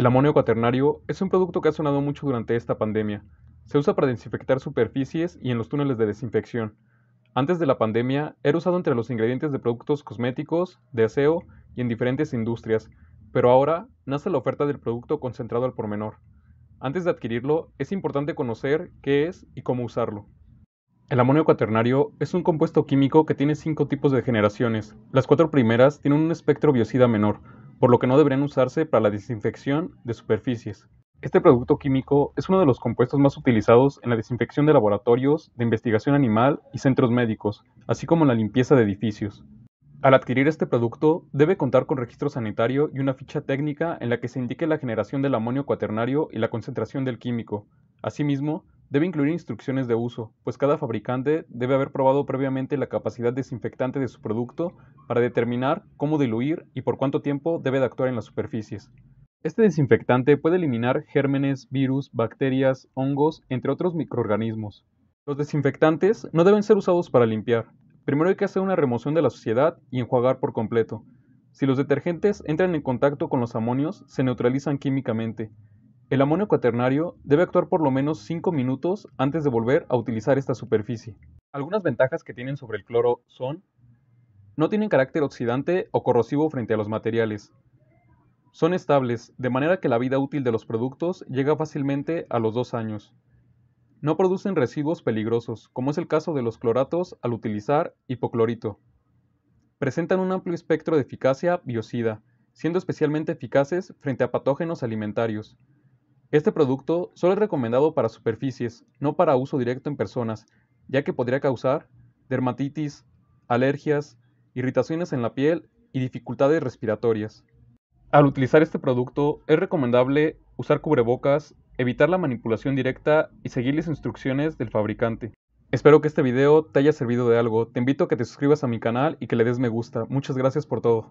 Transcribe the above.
El amonio cuaternario es un producto que ha sonado mucho durante esta pandemia. Se usa para desinfectar superficies y en los túneles de desinfección. Antes de la pandemia, era usado entre los ingredientes de productos cosméticos, de aseo y en diferentes industrias, pero ahora nace la oferta del producto concentrado al por menor. Antes de adquirirlo, es importante conocer qué es y cómo usarlo. El amonio cuaternario es un compuesto químico que tiene cinco tipos de generaciones. Las cuatro primeras tienen un espectro biocida menor, por lo que no deberían usarse para la desinfección de superficies. Este producto químico es uno de los compuestos más utilizados en la desinfección de laboratorios, de investigación animal y centros médicos, así como en la limpieza de edificios. Al adquirir este producto, debe contar con registro sanitario y una ficha técnica en la que se indique la generación del amonio cuaternario y la concentración del químico. Asimismo, Debe incluir instrucciones de uso, pues cada fabricante debe haber probado previamente la capacidad desinfectante de su producto para determinar cómo diluir y por cuánto tiempo debe de actuar en las superficies. Este desinfectante puede eliminar gérmenes, virus, bacterias, hongos, entre otros microorganismos. Los desinfectantes no deben ser usados para limpiar. Primero hay que hacer una remoción de la suciedad y enjuagar por completo. Si los detergentes entran en contacto con los amonios, se neutralizan químicamente, el amonio cuaternario debe actuar por lo menos 5 minutos antes de volver a utilizar esta superficie. Algunas ventajas que tienen sobre el cloro son no tienen carácter oxidante o corrosivo frente a los materiales. Son estables, de manera que la vida útil de los productos llega fácilmente a los dos años. No producen residuos peligrosos, como es el caso de los cloratos al utilizar hipoclorito. Presentan un amplio espectro de eficacia biocida, siendo especialmente eficaces frente a patógenos alimentarios, este producto solo es recomendado para superficies, no para uso directo en personas, ya que podría causar dermatitis, alergias, irritaciones en la piel y dificultades respiratorias. Al utilizar este producto es recomendable usar cubrebocas, evitar la manipulación directa y seguir las instrucciones del fabricante. Espero que este video te haya servido de algo, te invito a que te suscribas a mi canal y que le des me gusta. Muchas gracias por todo.